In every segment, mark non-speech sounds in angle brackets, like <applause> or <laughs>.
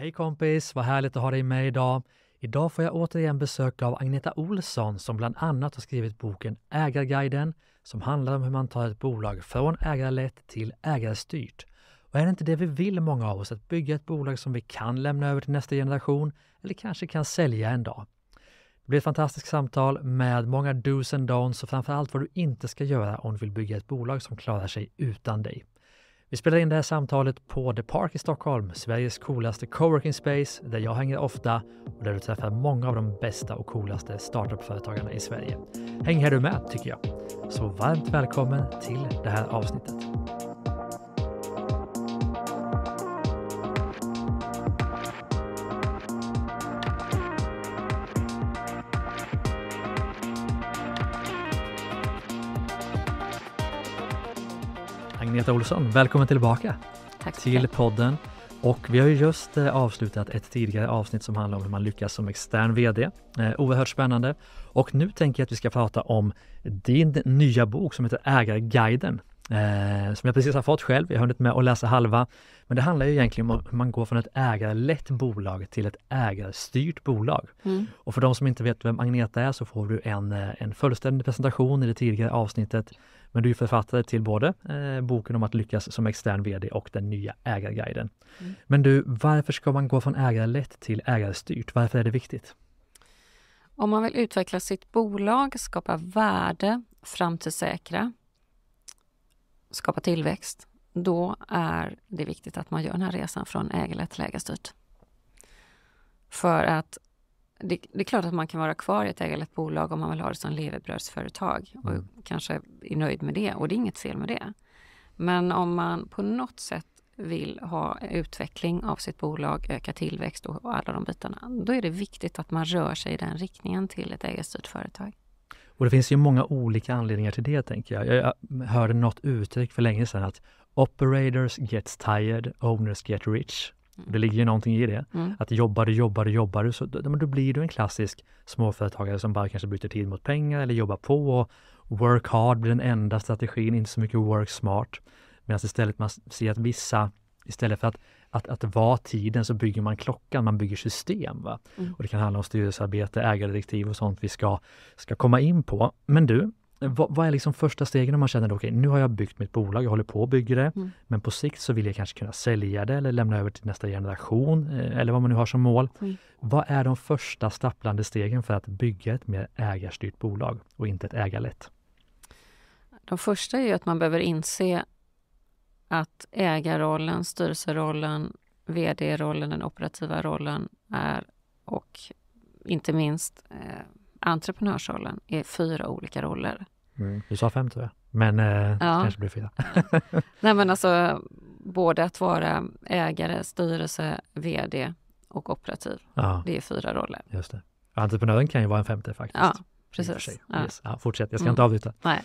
Hej kompis, vad härligt att ha dig med idag. Idag får jag återigen besök av Agneta Olsson som bland annat har skrivit boken Ägarguiden som handlar om hur man tar ett bolag från ägarlett till ägarstyrt. Och är det inte det vi vill många av oss, att bygga ett bolag som vi kan lämna över till nästa generation eller kanske kan sälja en dag? Det blir ett fantastiskt samtal med många dos and don'ts och framförallt vad du inte ska göra om du vill bygga ett bolag som klarar sig utan dig. Vi spelar in det här samtalet på The Park i Stockholm, Sveriges coolaste coworking space där jag hänger ofta och där du träffar många av de bästa och coolaste startup-företagarna i Sverige. Häng här du med tycker jag. Så varmt välkommen till det här avsnittet. Agneta Olsson, välkommen tillbaka Tack till podden. Och vi har ju just eh, avslutat ett tidigare avsnitt som handlar om hur man lyckas som extern VD. Eh, oerhört spännande. Och nu tänker jag att vi ska prata om din nya bok som heter Ägarguiden. Eh, som jag precis har fått själv. Jag har hunnit med att läsa halva. Men det handlar ju egentligen om hur man går från ett ägarlett bolag till ett ägarstyrt bolag. Mm. Och för de som inte vet vem Agneta är så får du en, en fullständig presentation i det tidigare avsnittet. Men du är författare till både eh, boken om att lyckas som extern VD och den nya ägarguiden. Mm. Men du, varför ska man gå från ägarlett till ägarstyrt? Varför är det viktigt? Om man vill utveckla sitt bolag, skapa värde, framtidssäkra, skapa tillväxt, då är det viktigt att man gör den här resan från ägarlett till ägarstyrt. För att det, det, är klart att man kan vara kvar i ett ägarlett bolag om man vill ha det som levebrödsföretag och mm. kanske är nöjd med det och det är inget fel med det. Men om man på något sätt vill ha utveckling av sitt bolag, öka tillväxt och alla de bitarna, då är det viktigt att man rör sig i den riktningen till ett ägarstyrt företag. Och det finns ju många olika anledningar till det, tänker jag. Jag hörde något uttryck för länge sedan att Operators gets tired, owners get rich. Det ligger ju någonting i det. Mm. Att jobbar du, jobbar du, jobbar du, så då, då blir du en klassisk småföretagare som bara kanske byter tid mot pengar eller jobbar på och work hard blir den enda strategin, inte så mycket work smart. Medan istället man ser att vissa, istället för att, att, att vara tiden så bygger man klockan, man bygger system. Va? Mm. Och det kan handla om styrelsearbete, ägardirektiv och sånt vi ska, ska komma in på. Men du, vad, är liksom första stegen om man känner att okay, nu har jag byggt mitt bolag, jag håller på att bygga det, mm. men på sikt så vill jag kanske kunna sälja det eller lämna över till nästa generation eh, eller vad man nu har som mål. Mm. Vad är de första stapplande stegen för att bygga ett mer ägarstyrt bolag och inte ett ägarlett? De första är att man behöver inse att ägarrollen, styrelserollen, vd-rollen, den operativa rollen är och inte minst eh, entreprenörsrollen är fyra olika roller. Mm. Du sa fem tror jag, men eh, ja. det kanske blir fyra. <laughs> Nej men alltså, både att vara ägare, styrelse, VD och operativ. Ja. Det är fyra roller. Just det. Entreprenören kan ju vara en femte faktiskt. Ja, precis. Ja. Yes. Ja, fortsätt, jag ska mm. inte avbryta. Nej.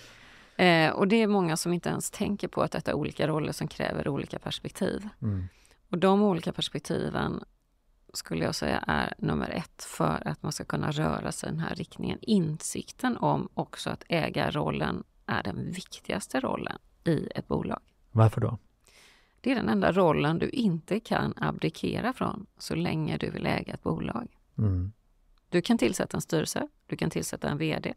Eh, och det är många som inte ens tänker på att detta är olika roller som kräver olika perspektiv. Mm. Och de olika perspektiven skulle jag säga är nummer ett för att man ska kunna röra sig i den här riktningen. Insikten om också att ägarrollen är den viktigaste rollen i ett bolag. Varför då? Det är den enda rollen du inte kan abdikera från så länge du vill äga ett bolag. Mm. Du kan tillsätta en styrelse, du kan tillsätta en VD.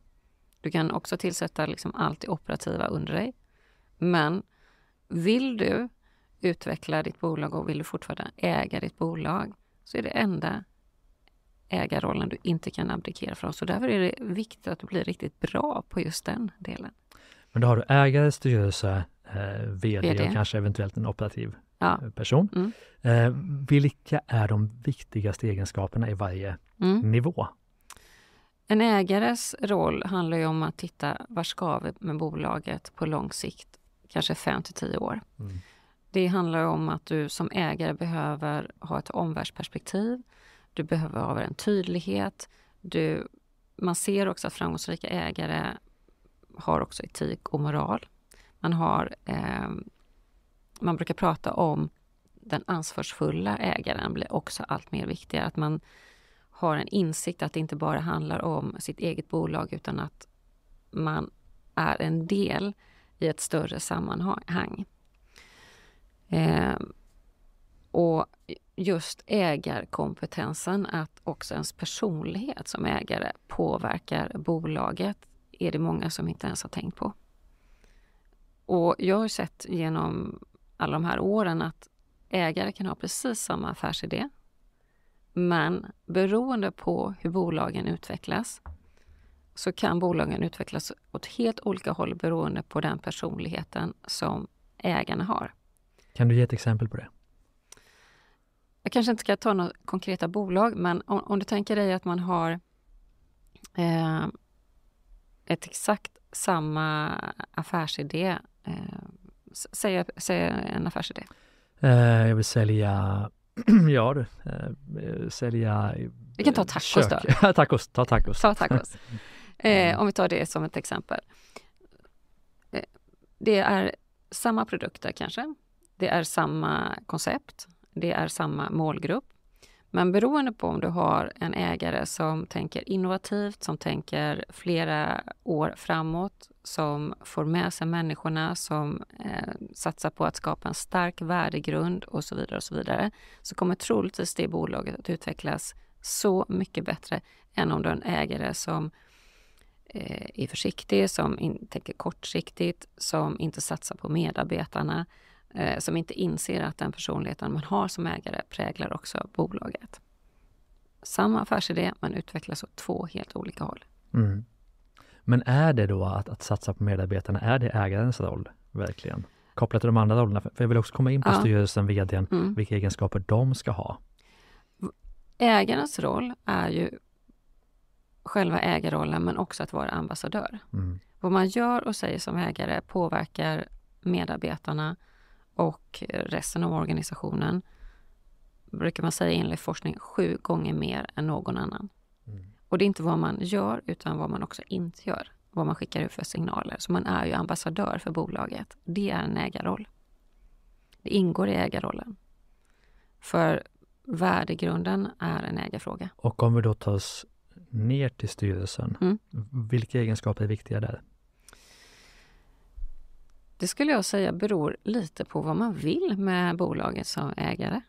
Du kan också tillsätta liksom allt det operativa under dig. Men vill du utveckla ditt bolag och vill du fortfarande äga ditt bolag så är det enda ägarrollen du inte kan abdikera från. Så därför är det viktigt att du blir riktigt bra på just den delen. Men då har du ägare, styrelse, eh, VD, VD, och kanske eventuellt en operativ ja. Eh, person. Mm. Eh, vilka är de viktigaste egenskaperna i varje mm. nivå? En ägares roll handlar ju om att titta, var ska vi med bolaget på lång sikt? Kanske fem till tio år. Mm. Det handlar om att du som ägare behöver ha ett omvärldsperspektiv. Du behöver ha en tydlighet. Du, man ser också att framgångsrika ägare har också etik och moral. Man, har, eh, man brukar prata om den ansvarsfulla ägaren blir också allt mer viktigare. Att man har en insikt att det inte bara handlar om sitt eget bolag utan att man är en del i ett större sammanhang. Eh, och just ägarkompetensen, att också ens personlighet som ägare påverkar bolaget, är det många som inte ens har tänkt på. Och jag har sett genom alla de här åren att ägare kan ha precis samma affärsidé. Men beroende på hur bolagen utvecklas så kan bolagen utvecklas åt helt olika håll beroende på den personligheten som ägarna har. Kan du ge ett exempel på det? Jag kanske inte ska ta några konkreta bolag, men om, om du tänker dig att man har eh, ett exakt samma affärsidé. Eh, säg, säg en affärsidé. Eh, jag vill sälja, <clears throat> ja du, eh, sälja Vi kan ta tacos eh, kök. då. <laughs> tacos, ta tacos. Ta tacos. <laughs> Eh, mm. om vi tar det som ett exempel. Eh, det är samma produkter kanske, det är samma koncept, det är samma målgrupp. Men beroende på om du har en ägare som tänker innovativt, som tänker flera år framåt, som får med sig människorna, som eh, satsar på att skapa en stark värdegrund och så vidare och så vidare, så kommer troligtvis det bolaget att utvecklas så mycket bättre än om du har en ägare som eh, är försiktig, som in, tänker kortsiktigt, som inte satsar på medarbetarna, eh, som inte inser att den personligheten man har som ägare präglar också bolaget. Samma affärsidé men utvecklas åt två helt olika håll. Mm. Men är det då att, att satsa på medarbetarna, är det ägarens roll verkligen? Kopplat till de andra rollerna, för jag vill också komma in på ja. styrelsen, vdn, mm. vilka egenskaper de ska ha. Ägarens roll är ju själva ägarrollen men också att vara ambassadör. Mm. Vad man gör och säger som ägare påverkar medarbetarna och resten av organisationen, brukar man säga enligt forskning, sju gånger mer än någon annan. Mm. Och det är inte vad man gör, utan vad man också inte gör. Vad man skickar ut för signaler. Så man är ju ambassadör för bolaget. Det är en ägarroll. Det ingår i ägarrollen. För värdegrunden är en ägarfråga. Och om vi då tar oss ner till styrelsen, mm. vilka egenskaper är viktiga där? Det skulle jag säga beror lite på vad man vill med bolaget som ägare.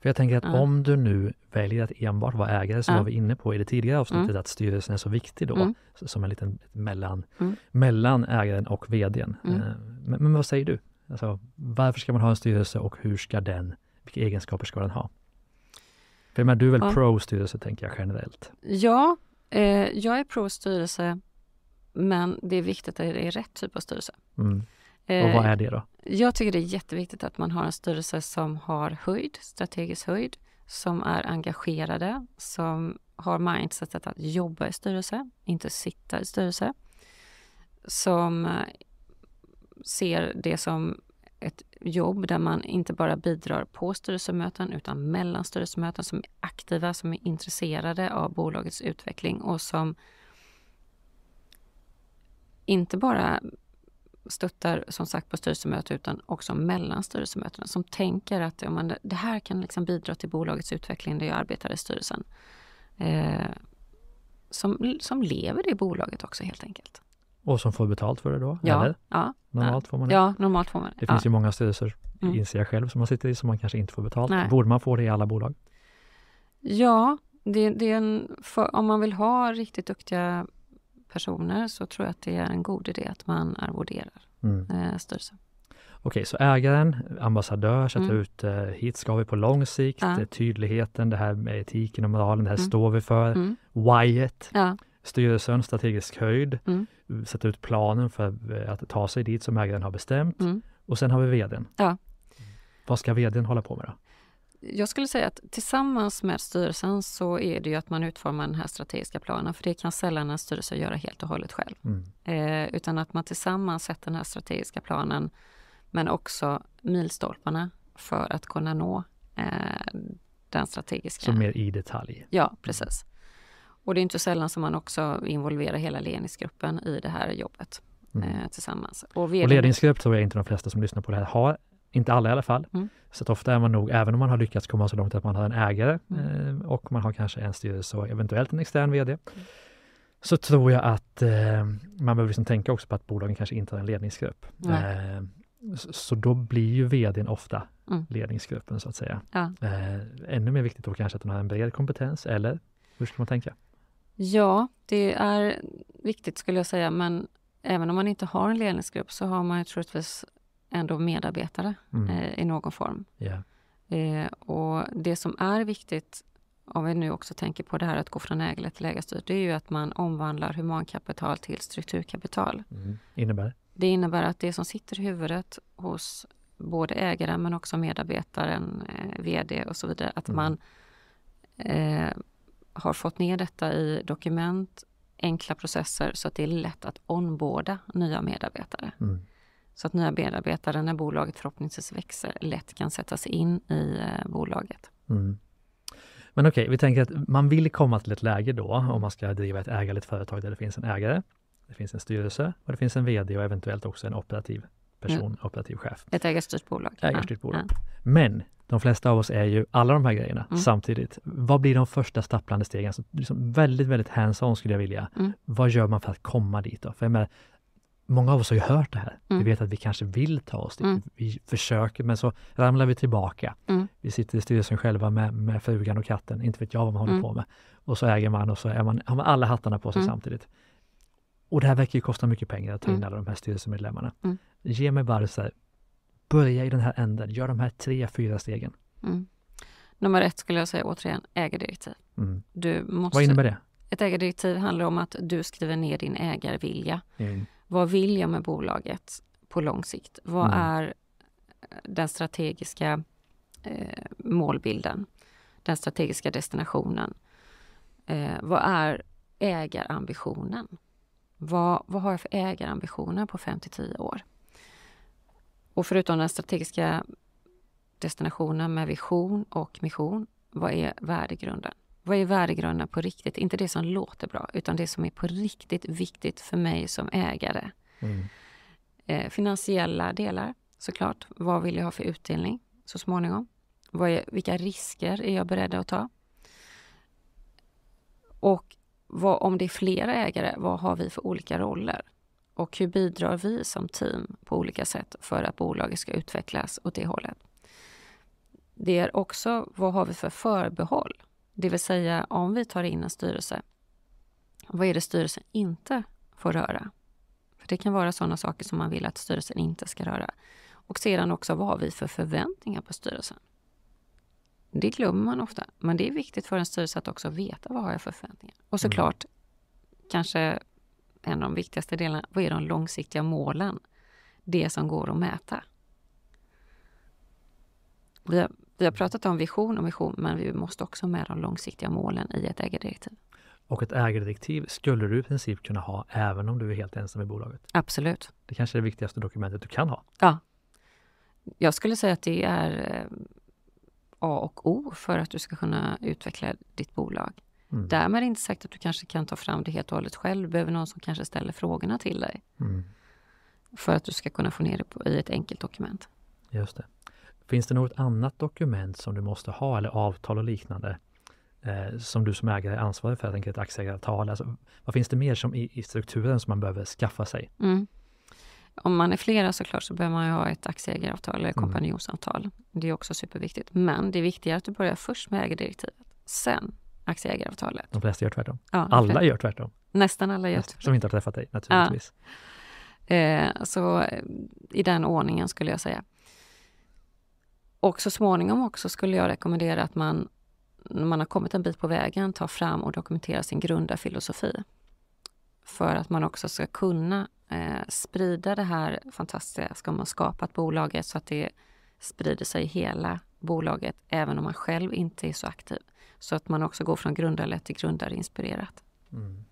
För jag tänker att mm. om du nu väljer att enbart vara ägare, så mm. var vi inne på i det tidigare avsnittet, mm. att styrelsen är så viktig då, mm. som en liten mellan, mm. mellan ägaren och vdn. Mm. Eh, men, men, vad säger du? Alltså, varför ska man ha en styrelse och hur ska den, vilka egenskaper ska den ha? För men, du är väl ja. pro-styrelse, tänker jag generellt? Ja, eh, jag är pro-styrelse, men det är viktigt att det är rätt typ av styrelse. Mm. Och vad eh, är det då? Jag tycker det är jätteviktigt att man har en styrelse som har höjd, strategisk höjd, som är engagerade, som har mindsetet att jobba i styrelse, inte sitta i styrelse, som eh, ser det som ett jobb där man inte bara bidrar på styrelsemöten utan mellan styrelsemöten, som är aktiva, som är intresserade av bolagets utveckling och som inte bara stöttar som sagt på styrelsemöten utan också mellan styrelsemötena som tänker att ja, man, det här kan liksom bidra till bolagets utveckling där jag arbetar i styrelsen. Eh, som, som lever det bolaget också helt enkelt. Och som får betalt för det då? Ja. Eller? ja normalt får man det. Ja, normalt får man det. Det finns ja. ju många styrelser, mm. inser jag själv, som man sitter i som man kanske inte får betalt. Nej. Borde man få det i alla bolag? Ja, det, det är en, för, om man vill ha riktigt duktiga personer så tror jag att det är en god idé att man arvoderar mm. eh, styrelsen. Okej, så ägaren, ambassadör, sätta mm. ut eh, hit ska vi på lång sikt, ja. tydligheten, det här med etiken och moralen, det här mm. står vi för, mm. et ja. styrelsen, strategisk höjd, mm. sätta ut planen för eh, att ta sig dit som ägaren har bestämt mm. och sen har vi vdn. Ja. Vad ska vdn hålla på med då? jag skulle säga att tillsammans med styrelsen så är det ju att man utformar den här strategiska planen, för det kan sällan en styrelse göra helt och hållet själv. Mm. Eh, utan att man tillsammans sätter den här strategiska planen, men också milstolparna för att kunna nå eh, den strategiska. Så mer i detalj? Ja, mm. precis. Och det är inte sällan som man också involverar hela ledningsgruppen i det här jobbet mm. Eh, tillsammans. Och, och ledningsgrupp tror jag inte de flesta som lyssnar på det här har inte alla i alla fall. Mm. Så ofta är man nog, även om man har lyckats komma så långt att man har en ägare mm. eh, och man har kanske en styrelse och eventuellt en extern VD, mm. så tror jag att eh, man behöver liksom tänka också på att bolagen kanske inte har en ledningsgrupp. Eh, så, då blir ju VDn ofta mm. ledningsgruppen så att säga. Ja. Eh, ännu mer viktigt då kanske att de har en bred kompetens, eller hur ska man tänka? Ja, det är viktigt skulle jag säga, men även om man inte har en ledningsgrupp så har man ju troligtvis ändå medarbetare mm. eh, i någon form. Yeah. Eh, och det som är viktigt, om vi nu också tänker på det här att gå från ägare till ägarstyrd, det är ju att man omvandlar humankapital till strukturkapital. Mm. Innebär? Det innebär att det som sitter i huvudet hos både ägaren men också medarbetaren, eh, VD och så vidare, att mm. man eh, har fått ner detta i dokument, enkla processer så att det är lätt att onboarda nya medarbetare. Mm så att nya medarbetare, när bolaget förhoppningsvis växer, lätt kan sättas in i eh, bolaget. Mm. Men okej, okay, vi tänker att man vill komma till ett läge då, om man ska driva ett ägarligt företag där det finns en ägare, det finns en styrelse och det finns en VD och eventuellt också en operativ person, mm. operativ chef. Ett ägarstyrt bolag. Ägarstyrt bolag. Ja. Men de flesta av oss är ju alla de här grejerna mm. samtidigt. Vad blir de första stapplande stegen? Alltså, liksom väldigt, väldigt hands-on skulle jag vilja. Mm. Vad gör man för att komma dit? Då? För jag menar, många av oss har ju hört det här. Mm. Vi vet att vi kanske vill ta oss dit. Mm. Vi försöker men så ramlar vi tillbaka. Mm. Vi sitter i styrelsen själva med, med frugan och katten, inte vet jag vad man håller mm. på med. Och så äger man och så är man, har man alla hattarna på sig mm. samtidigt. Och det här verkar ju kosta mycket pengar att ta in mm. alla de här styrelsemedlemmarna. Ge mig bara så här, börja i den här änden, gör de här tre, fyra stegen. Nummer ett skulle jag säga återigen, ägardirektiv. Du måste... Vad innebär det? Ett ägardirektiv handlar om att du skriver ner din ägarvilja. Mm. Vad vill jag med bolaget på lång sikt? Vad mm. är eh, den strategiska eh, målbilden? Den strategiska destinationen? Eh, vad är ägarambitionen? Vad, vad har jag för ägarambitioner på 5 till 10 år? Och förutom den strategiska destinationen med vision och mission, vad är värdegrunden? Vad är värdegrunden på riktigt? Inte det som låter bra, utan det som är på riktigt viktigt för mig som ägare. Mm. Eh, finansiella delar, såklart. Vad vill jag ha för utdelning så småningom? Vad är, vilka risker är jag beredd att ta? Och vad, om det är flera ägare, vad har vi för olika roller? Och hur bidrar vi som team på olika sätt för att bolaget ska utvecklas åt det hållet? Det är också, vad har vi för förbehåll? Det vill säga om vi tar in en styrelse, vad är det styrelsen inte får röra? För det kan vara sådana saker som man vill att styrelsen inte ska röra. Och sedan också vad har vi för förväntningar på styrelsen? Det glömmer man ofta, men det är viktigt för en styrelse att också veta vad har jag för förväntningar. Och mm. såklart, mm. kanske en av de viktigaste delarna, vad är de långsiktiga målen? Det som går att mäta. Vi har vi har pratat om vision och mission, men vi måste också ha med de långsiktiga målen i ett ägardirektiv. Och ett ägardirektiv skulle du i princip kunna ha även om du är helt ensam i bolaget? Absolut. Det kanske är det viktigaste dokumentet du kan ha? Ja. Jag skulle säga att det är eh, A och O för att du ska kunna utveckla ditt bolag. Mm. Därmed är det inte sagt att du kanske kan ta fram det helt och hållet själv. Du behöver någon som kanske ställer frågorna till dig. Mm. För att du ska kunna få ner det på, i ett enkelt dokument. Just det. Finns det något annat dokument som du måste ha eller avtal och liknande eh, som du som ägare är ansvarig för? Jag tänker ett aktieägaravtal. Alltså, vad finns det mer som i, i strukturen som man behöver skaffa sig? Mm. Om man är flera såklart så behöver man ju ha ett aktieägaravtal eller kompanjonsavtal. Mm. Det är också superviktigt. Men det är viktigare att du börjar först med ägardirektivet, sen aktieägaravtalet. De flesta gör tvärtom. Ja, alla flesta. gör tvärtom. Nästan alla gör tvärtom. Som inte har träffat dig naturligtvis. Ja. Eh, så i den ordningen skulle jag säga. Och så småningom också skulle jag rekommendera att man, när man har kommit en bit på vägen, tar fram och dokumenterar sin grundarfilosofi. För att man också ska kunna eh, sprida det här fantastiska som man skapat bolaget så att det sprider sig i hela bolaget, även om man själv inte är så aktiv. Så att man också går från grundarlett till grundarinspirerat. Mm.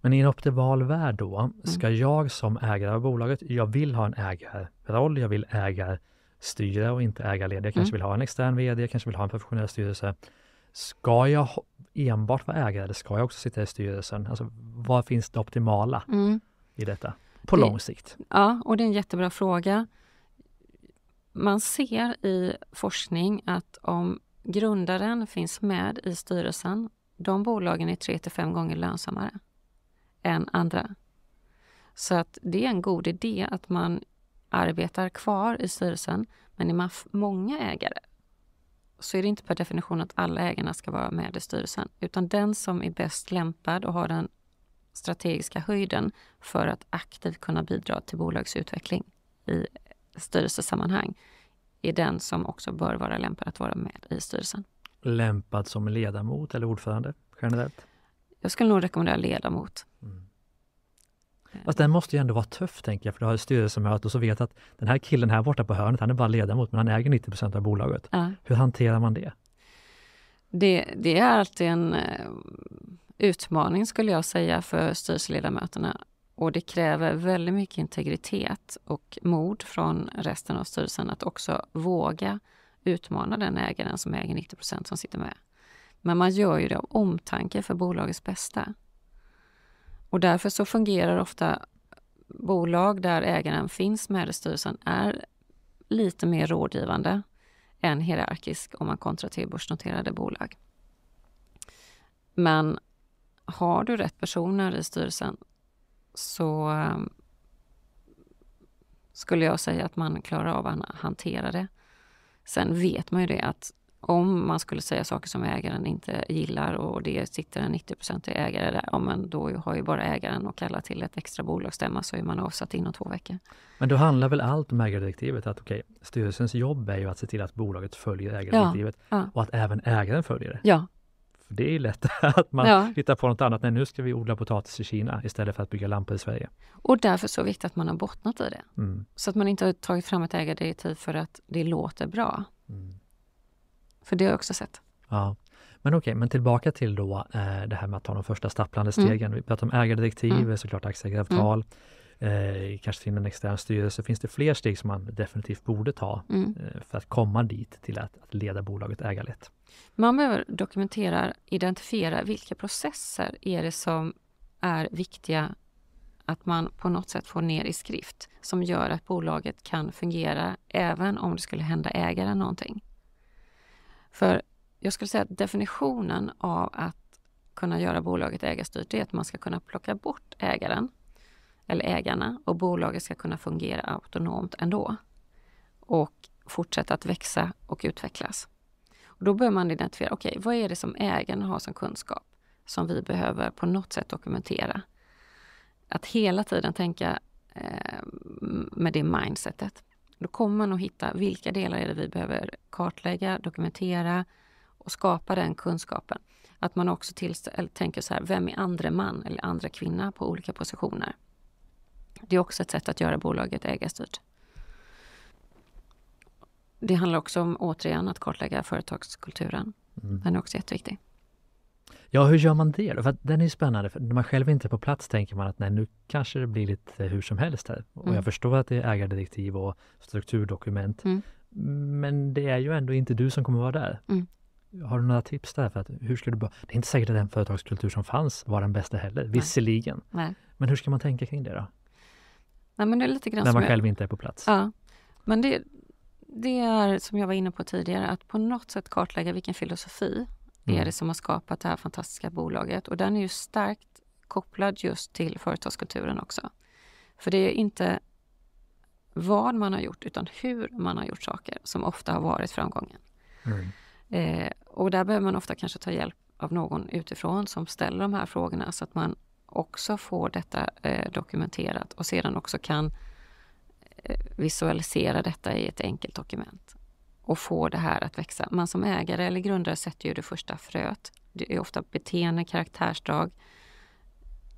Men i en optimal värld då, mm. ska mm. jag som ägare av bolaget, jag vill ha en ägarroll, jag vill äga styra och inte ägarlediga. Kanske mm. vill ha en extern vd, jag kanske vill ha en professionell styrelse. Ska jag enbart vara ägare eller ska jag också sitta i styrelsen? Alltså, var finns det optimala mm. i detta? På det, lång sikt. Ja, och det är en jättebra fråga. Man ser i forskning att om grundaren finns med i styrelsen, de bolagen är tre till fem gånger lönsammare än andra. Så att det är en god idé att man arbetar kvar i styrelsen, men är man många ägare, så är det inte per definition att alla ägarna ska vara med i styrelsen, utan den som är bäst lämpad och har den strategiska höjden för att aktivt kunna bidra till bolagsutveckling i styrelsesammanhang är den som också bör vara lämpad att vara med i styrelsen. Lämpad som ledamot eller ordförande generellt? Jag skulle nog rekommendera ledamot. Mm. Fast den måste ju ändå vara tuff, tänker jag, för du har ett styrelsemöte och så vet att den här killen här borta på hörnet, han är bara ledamot, men han äger 90 procent av bolaget. Ja. Hur hanterar man det? det? Det är alltid en eh, utmaning, skulle jag säga, för styrelseledamöterna. Och det kräver väldigt mycket integritet och mod från resten av styrelsen att också våga utmana den ägaren som äger 90 procent som sitter med. Men man gör ju det av omtanke för bolagets bästa. Och därför så fungerar ofta bolag där ägaren finns med i styrelsen är lite mer rådgivande än hierarkisk om man kontrar till börsnoterade bolag. Men har du rätt personer i styrelsen så ehm, skulle jag säga att man klarar av att hantera det. Sen vet man ju det att om man skulle säga saker som ägaren inte gillar och det sitter en 90 procentig ägare där, ja men då har ju bara ägaren att kalla till ett extra bolagsstämma så är man avsatt inom två veckor. Men då handlar väl allt om ägardirektivet att okej, okay, styrelsens jobb är ju att se till att bolaget följer ägardirektivet ja, ja. och att även ägaren följer det. Ja. För det är lätt <laughs> att man ja. hittar på något annat. Nej, nu ska vi odla potatis i Kina istället för att bygga lampor i Sverige. Och därför så viktigt att man har bottnat i det. Mm. Så att man inte har tagit fram ett ägardirektiv för att det låter bra för det har jag också sett. Ja. Men okej, men tillbaka till då eh, det här med att ta de första stapplande mm. stegen. Mm. Vi pratar om ägardirektiv, mm. såklart aktieägaravtal, mm. eh, kanske till en extern styrelse. Finns det fler steg som man definitivt borde ta mm. eh, för att komma dit till att, att leda bolaget ägarlätt? Man behöver dokumentera, identifiera vilka processer är det som är viktiga att man på något sätt får ner i skrift som gör att bolaget kan fungera även om det skulle hända ägaren någonting. För jag skulle säga att definitionen av att kunna göra bolaget ägarstyrt är att man ska kunna plocka bort ägaren eller ägarna och bolaget ska kunna fungera autonomt ändå och fortsätta att växa och utvecklas. Och då bör man identifiera, okej, okay, vad är det som ägaren har som kunskap som vi behöver på något sätt dokumentera? Att hela tiden tänka eh, med det mindsetet. Då kommer man att hitta vilka delar är det vi behöver kartlägga, dokumentera och skapa den kunskapen. Att man också tänker så här, vem är andre man eller andra kvinna på olika positioner? Det är också ett sätt att göra bolaget ägarstyrt. Det handlar också om, återigen, att kartlägga företagskulturen. Mm. Den är också jätteviktig. Ja, hur gör man det För den är spännande, för när man själv inte är på plats tänker man att nej, nu kanske det blir lite hur som helst här. Och mm. jag förstår att det är ägardirektiv och strukturdokument. Mm. Men det är ju ändå inte du som kommer vara där. Mm. Har du några tips där? För att, hur ska du börja? Det är inte säkert att den företagskultur som fanns var den bästa heller, nej. visserligen. Nej. Men hur ska man tänka kring det då? Nej, men det är lite grann när man själv jag... inte är på plats. Ja. Men det, det är som jag var inne på tidigare, att på något sätt kartlägga vilken filosofi det mm. är det som har skapat det här fantastiska bolaget och den är ju starkt kopplad just till företagskulturen också. För det är inte vad man har gjort utan hur man har gjort saker som ofta har varit framgången. Mm. Eh, och där behöver man ofta kanske ta hjälp av någon utifrån som ställer de här frågorna så att man också får detta eh, dokumenterat och sedan också kan eh, visualisera detta i ett enkelt dokument och få det här att växa. Man som ägare eller grundare sätter ju det första fröet. Det är ofta beteende, karaktärsdrag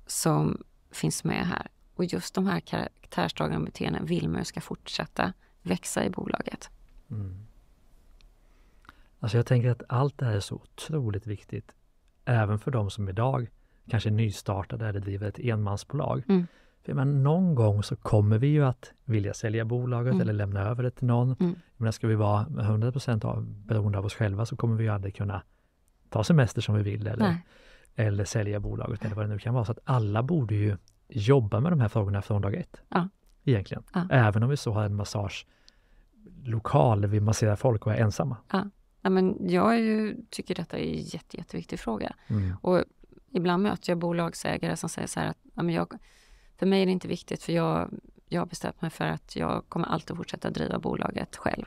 som finns med här. Och just de här karaktärsdragen och beteenden vill man ju ska fortsätta växa i bolaget. Mm. Alltså jag tänker att allt det här är så otroligt viktigt, även för de som idag kanske är nystartade eller driver ett enmansbolag. Mm men någon gång så kommer vi ju att vilja sälja bolaget mm. eller lämna över det till någon. Mm. Men ska vi vara 100 av, beroende av oss själva så kommer vi ju aldrig kunna ta semester som vi vill eller, eller sälja bolaget eller vad det nu kan vara. Så att alla borde ju jobba med de här frågorna från dag ett. Ja. Egentligen. Ja. Även om vi så har en massagelokal där vi masserar folk och är ensamma. Ja. Ja, men jag ju, tycker detta är en jätte, jätteviktig fråga. Mm. Och ibland möter jag bolagsägare som säger så här att ja, men jag, för mig är det inte viktigt för jag, har bestämt mig för att jag kommer alltid fortsätta driva bolaget själv.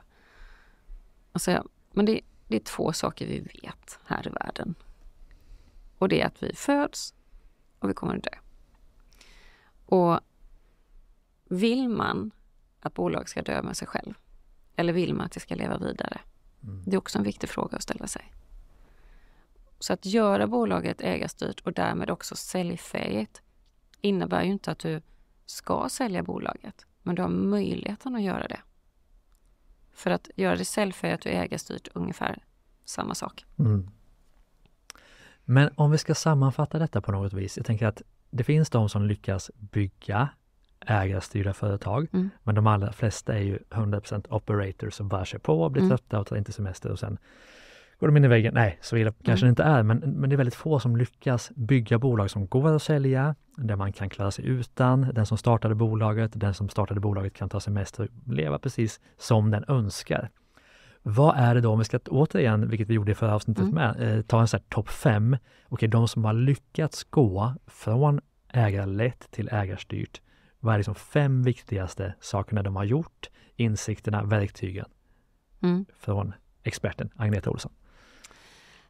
Och så, men det, det är två saker vi vet här i världen. Och det är att vi föds och vi kommer att dö. Och vill man att bolag ska dö med sig själv? Eller vill man att det ska leva vidare? Mm. Det är också en viktig fråga att ställa sig. Så att göra bolaget ägarstyrt och därmed också säljfähigt innebär ju inte att du ska sälja bolaget, men du har möjligheten att göra det. För att göra det själv är att du ägarstyrt ungefär samma sak. Mm. Men om vi ska sammanfatta detta på något vis. Jag tänker att det finns de som lyckas bygga ägarstyrda företag, mm. men de allra flesta är ju 100% operators som bara kör på blir mm. trötta och tar inte semester och sen går de in i väggen. Nej, så illa kanske mm. det inte är, men, men det är väldigt få som lyckas bygga bolag som går att sälja, där man kan klara sig utan. Den som startade bolaget, den som startade bolaget kan ta semester och leva precis som den önskar. Vad är det då, om vi ska återigen, vilket vi gjorde i förra avsnittet mm. med, eh, ta en sån här topp fem. Okej, de som har lyckats gå från ägarlätt till ägarstyrt. Vad är liksom fem viktigaste sakerna de har gjort? Insikterna, verktygen. Mm. Från experten Agneta Olsson.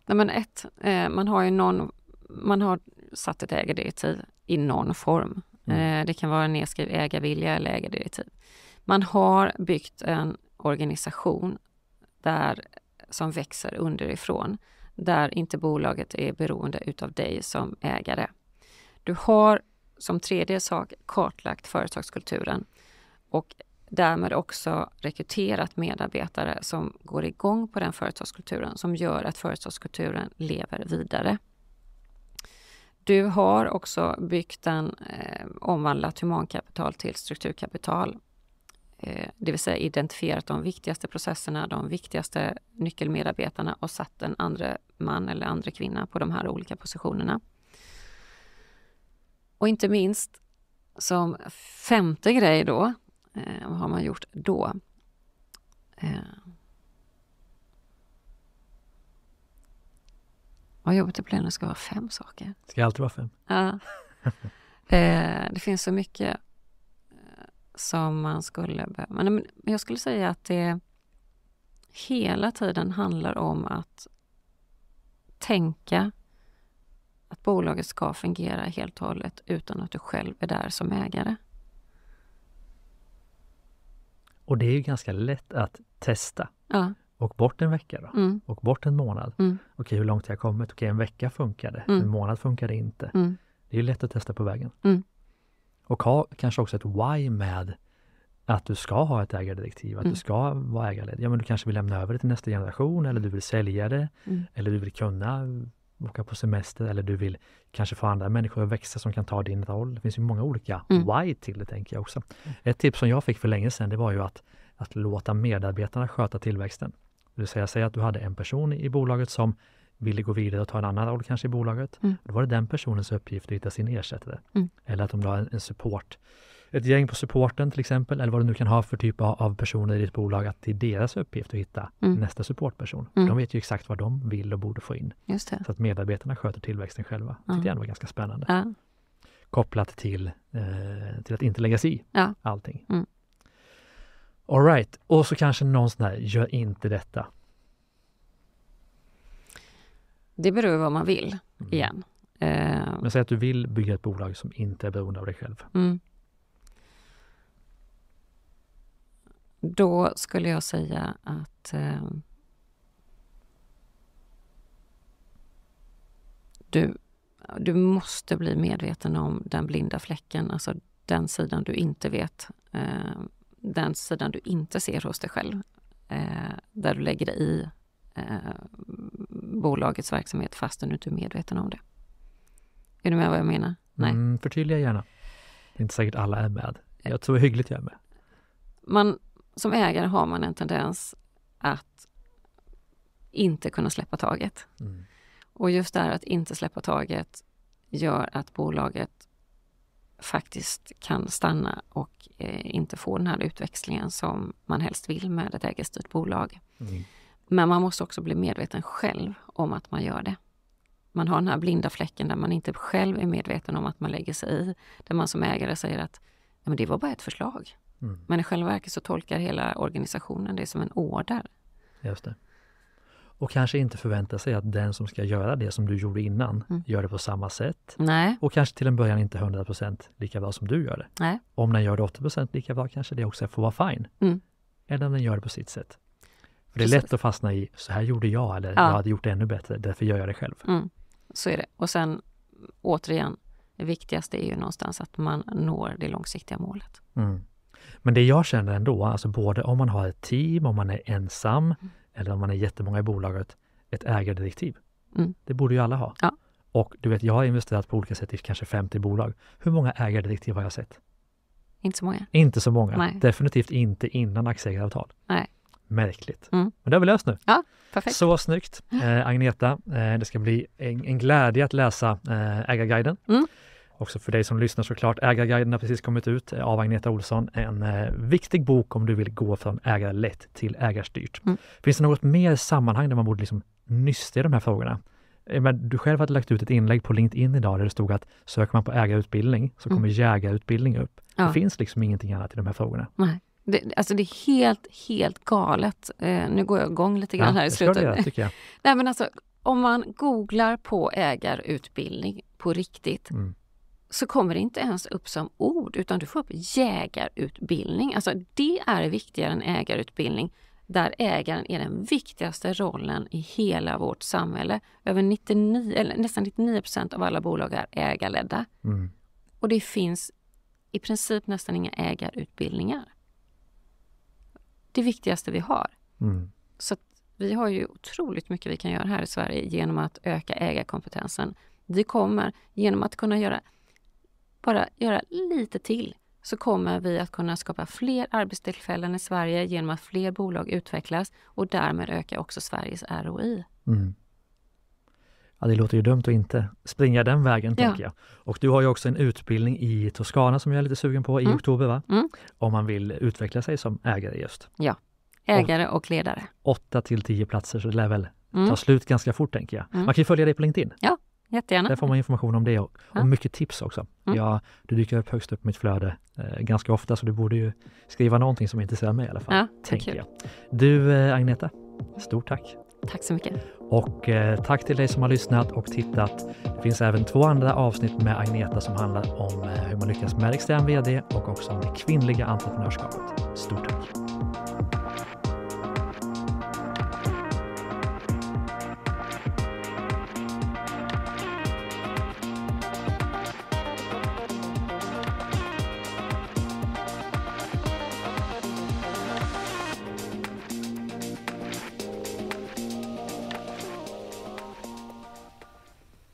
Nej, men ett, eh, man har ju någon, man har satt ett ägardirektiv i någon form. Mm. Eh, det kan vara en nedskriv ägarvilja eller ägardirektiv. Man har byggt en organisation där, som växer underifrån, där inte bolaget är beroende utav dig som ägare. Du har som tredje sak kartlagt företagskulturen och därmed också rekryterat medarbetare som går igång på den företagskulturen som gör att företagskulturen lever vidare. Du har också byggt en, eh, omvandlat humankapital till strukturkapital. Eh, det vill säga identifierat de viktigaste processerna, de viktigaste nyckelmedarbetarna och satt en andra man eller andra kvinna på de här olika positionerna. Och inte minst som femte grej då, Eh, vad har man gjort då? Eh, vad jobbigt det blir när det ska vara fem saker. Det ska alltid vara fem. Ja. <laughs> Eh, det finns så mycket eh, som man skulle behöva. Men jag skulle säga att det hela tiden handlar om att tänka att bolaget ska fungera helt och hållet utan att du själv är där som ägare. Och det är ju ganska lätt att testa. Ja. Och bort en vecka då. Mm. Och bort en månad. Mm. Okej, hur långt har jag kommit? Okej, en vecka funkade. Mm. En månad funkade inte. Mm. Det är ju lätt att testa på vägen. Mm. Och ha kanske också ett why med att du ska ha ett ägardirektiv, att du mm. ska vara ägarledd. Ja, men du kanske vill lämna över det till nästa generation eller du vill sälja det mm. eller du vill kunna åka på semester eller du vill kanske få andra människor att växa som kan ta din roll. Det finns ju många olika mm. why till det tänker jag också. Mm. Ett tips som jag fick för länge sedan det var ju att, att låta medarbetarna sköta tillväxten. Det vill säga, säg att du hade en person i bolaget som ville gå vidare och ta en annan roll kanske i bolaget. Mm. Då var det den personens uppgift att hitta sin ersättare. Mm. Eller att om du har en support ett gäng på supporten till exempel, eller vad du nu kan ha för typ av personer i ditt bolag, att det är deras uppgift att hitta mm. nästa supportperson. Mm. De vet ju exakt vad de vill och borde få in. Så att medarbetarna sköter tillväxten själva. Det tyckte jag var ganska spännande. Ja. Kopplat till, eh, till att inte lägga sig i ja. allting. Mm. Alright, och så kanske någon sån här, gör inte detta. Det beror på vad man vill, mm. igen. Eh. Men säg att du vill bygga ett bolag som inte är beroende av dig själv. Mm. Då skulle jag säga att eh, du, du måste bli medveten om den blinda fläcken, alltså den sidan du inte vet, eh, den sidan du inte ser hos dig själv, eh, där du lägger dig i eh, bolagets verksamhet fastän du inte är medveten om det. Är du med vad jag menar? Nej. Mm, förtydliga gärna. Det är inte säkert alla är med. Eh. Jag tror hyggligt jag är med. Man som ägare har man en tendens att inte kunna släppa taget. Mm. Och just det här att inte släppa taget gör att bolaget faktiskt kan stanna och eh, inte få den här utväxlingen som man helst vill med ett ägarstyrt bolag. Mm. Men man måste också bli medveten själv om att man gör det. Man har den här blinda fläcken där man inte själv är medveten om att man lägger sig i. Där man som ägare säger att Men det var bara ett förslag. Mm. Men i själva verket så tolkar hela organisationen det som en order. Just det. Och kanske inte förvänta sig att den som ska göra det som du gjorde innan, mm. gör det på samma sätt. Nej. Och kanske till en början inte 100% lika bra som du gör det. Nej. Om den gör det 80% lika bra kanske det också får vara fine. Mm. Eller om den gör det på sitt sätt. För Det är lätt att fastna i, så här gjorde jag, eller ja. jag hade gjort det ännu bättre, därför gör jag det själv. Mm. Så är det. Och sen återigen, det viktigaste är ju någonstans att man når det långsiktiga målet. Mm. Men det jag känner ändå, alltså både om man har ett team, om man är ensam mm. eller om man är jättemånga i bolaget, ett ägardirektiv. Mm. Det borde ju alla ha. Ja. Och du vet, jag har investerat på olika sätt i kanske 50 bolag. Hur många ägardirektiv har jag sett? Inte så många. Inte så många. Nej. Definitivt inte innan aktieägaravtal. Nej. Märkligt. Mm. Men det har vi löst nu. Ja, perfekt. Så snyggt. Eh, Agneta, eh, det ska bli en, en glädje att läsa eh, Ägarguiden. Mm. Också för dig som lyssnar såklart, Ägarguiden har precis kommit ut eh, av Agneta Olsson. En eh, viktig bok om du vill gå från ägarlätt till ägarstyrt. Mm. Finns det något mer sammanhang där man borde liksom nysta i de här frågorna? Eh, men du själv hade lagt ut ett inlägg på LinkedIn idag där det stod att söker man på ägarutbildning så kommer mm. jägarutbildning upp. Ja. Det finns liksom ingenting annat i de här frågorna. Nej. Det, alltså det är helt, helt galet. Eh, nu går jag igång lite grann ja, här i slutet. Det, tycker jag. <laughs> Nej, men alltså, om man googlar på ägarutbildning på riktigt, mm så kommer det inte ens upp som ord utan du får upp jägarutbildning. Alltså det är viktigare än ägarutbildning där ägaren är den viktigaste rollen i hela vårt samhälle. Över 99, eller nästan 99 av alla bolag är ägarledda. Mm. Och det finns i princip nästan inga ägarutbildningar. Det viktigaste vi har. Mm. Så vi har ju otroligt mycket vi kan göra här i Sverige genom att öka ägarkompetensen. Vi kommer genom att kunna göra bara göra lite till så kommer vi att kunna skapa fler arbetstillfällen i Sverige genom att fler bolag utvecklas och därmed öka också Sveriges ROI. Mm. Ja, det låter ju dumt att inte springa den vägen, ja. tänker jag. Och du har ju också en utbildning i Toscana som jag är lite sugen på i mm. oktober, va? Mm. Om man vill utveckla sig som ägare just. Ja, ägare och, och ledare. Åtta till tio platser, så det lär väl ta mm. slut ganska fort, tänker jag. Mm. Man kan ju följa dig på LinkedIn. Ja, Jättegärna. Där får man information om det och, ja. och mycket tips också. Mm. Ja, du dyker upp högst upp i mitt flöde eh, ganska ofta så du borde ju skriva någonting som intresserar mig i alla fall. Ja, tänker jag. Du eh, Agneta, stort tack! Tack så mycket! Och eh, tack till dig som har lyssnat och tittat. Det finns även två andra avsnitt med Agneta som handlar om eh, hur man lyckas med extern VD och också om det kvinnliga entreprenörskapet. Stort tack!